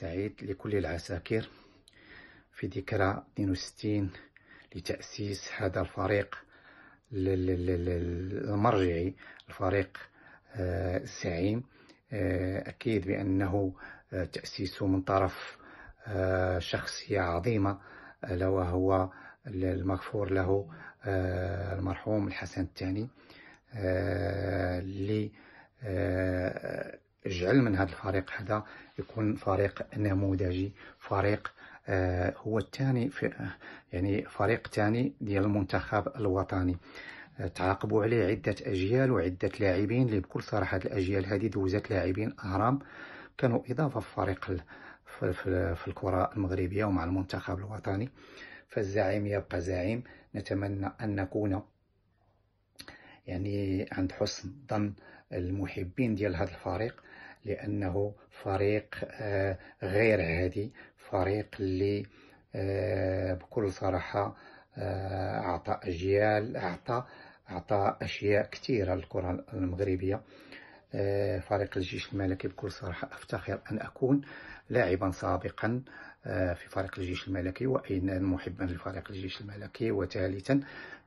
سعيد لكل العساكر في ذكرى 62 لتأسيس هذا الفريق المرجعي الفريق آه، الزعيم آه، أكيد بأنه آه، تأسيسه من طرف شخصية عظيمة ألا وهو المغفور له المرحوم الحسن الثاني اللي يجعل من هذا الفريق هذا يكون فريق نموذجي فريق آه هو الثاني يعني فريق ثاني ديال المنتخب الوطني آه، تعاقبوا عليه عدة أجيال وعدة لاعبين اللي بكل صراحة الأجيال هذه دوزت لاعبين أهرام كانوا إضافة في فريق في الكرة المغربية ومع المنتخب الوطني فالزعيم يبقى زعيم نتمنى أن نكون يعني عند حسن ظن المحبين ديال هذا الفريق لأنه فريق آه، غير عادي فريق اللي آه، بكل صراحة آه، أعطى أجيال أعطى أعطى أشياء كثيرة للكرة المغربية فريق الجيش الملكي بكل صراحة أفتخر أن أكون لاعبا سابقا في فريق الجيش الملكي وأين محبا لفريق الجيش الملكي وثالثا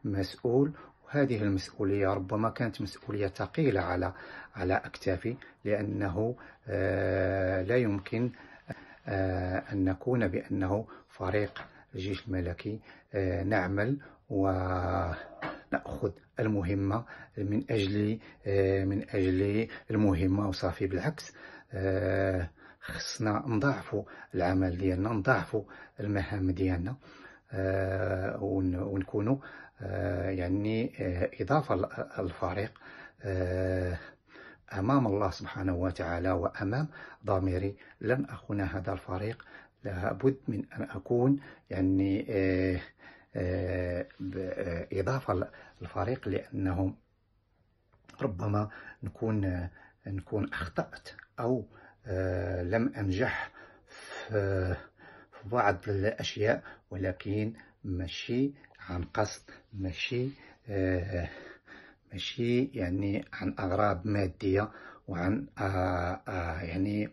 مسؤول وهذه المسؤولية ربما كانت مسؤولية ثقيلة على على أكتافي لأنه آه، لا يمكن آه، أن نكون بأنه فريق الجيش الملكي آه، نعمل ونأخذ المهمة من أجل من أجل المهمة وصافي بالعكس خصنا نضاعف العمل ديالنا نضاعف المهام ديالنا ونكونوا آه، يعني آه، إضافة الفريق آه، أمام الله سبحانه وتعالى وأمام ضميري لن أخون هذا الفريق لابد من أن أكون يعني إضافة الفريق لأنه ربما نكون نكون أخطأت أو لم أنجح في بعض الأشياء ولكن ماشي عن قصد ماشي آه، ماشي يعني عن أغراض مادية وعن آه، آه، يعني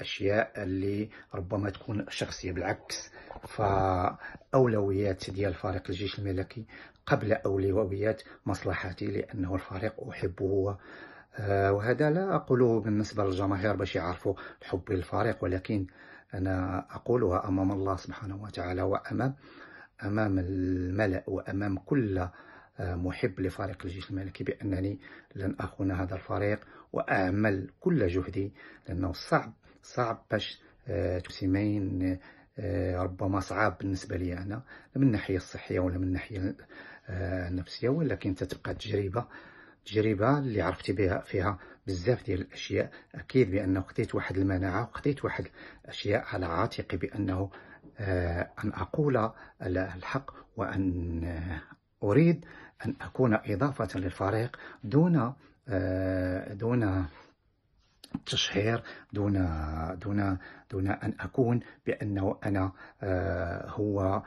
أشياء اللي ربما تكون شخصية بالعكس فأولويات ديال فريق الجيش الملكي قبل أولويات مصلحتي لأنه الفريق أحبه هو وهذا لا أقوله بالنسبة للجماهير باش يعرفوا حبي للفريق ولكن أنا أقولها أمام الله سبحانه وتعالى وأمام أمام الملأ وأمام كل آه، محب لفريق الجيش الملكي بأنني لن أخون هذا الفريق وأعمل كل جهدي لأنه صعب صعب باش آه، تسمين آه، ربما صعب بالنسبة لي أنا من الناحية الصحية ولا من الناحية النفسية ولكن تتبقى تجربة التجربه اللي عرفتي بها فيها بزاف ديال الاشياء اكيد بانه خديت واحد المناعه وخديت واحد الاشياء على عاتقي بانه آه، ان اقول الحق وان آه، اريد ان اكون اضافه للفريق دون آه، دون تشهير دون دون دون ان اكون بانه انا هو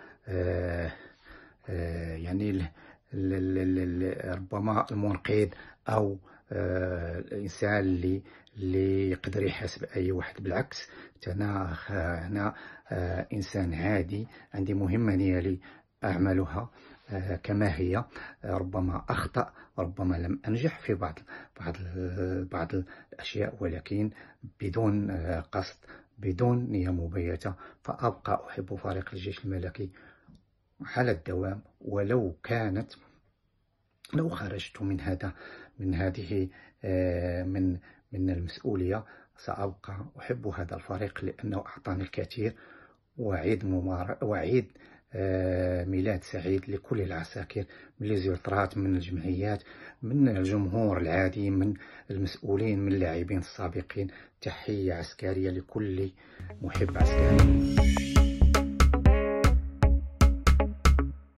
يعني ربما المنقذ او آه، الانسان اللي اللي يقدر يحاسب اي واحد بالعكس انا انا آه، انسان عادي عندي مهمه ديالي اعملها آه، كما هي ربما اخطا ربما لم انجح في بعض بعض بعض الاشياء ولكن بدون قصد بدون نيه مبيته فابقى احب فريق الجيش الملكي على الدوام ولو كانت لو خرجت من هذا من هذه آه، من من المسؤولية سأبقى أحب هذا الفريق لأنه أعطاني الكثير وعيد ممار... وعيد آه، ميلاد سعيد لكل العساكر من ليزيوترات من الجمعيات من الجمهور العادي من المسؤولين من اللاعبين السابقين تحية عسكرية لكل محب عسكري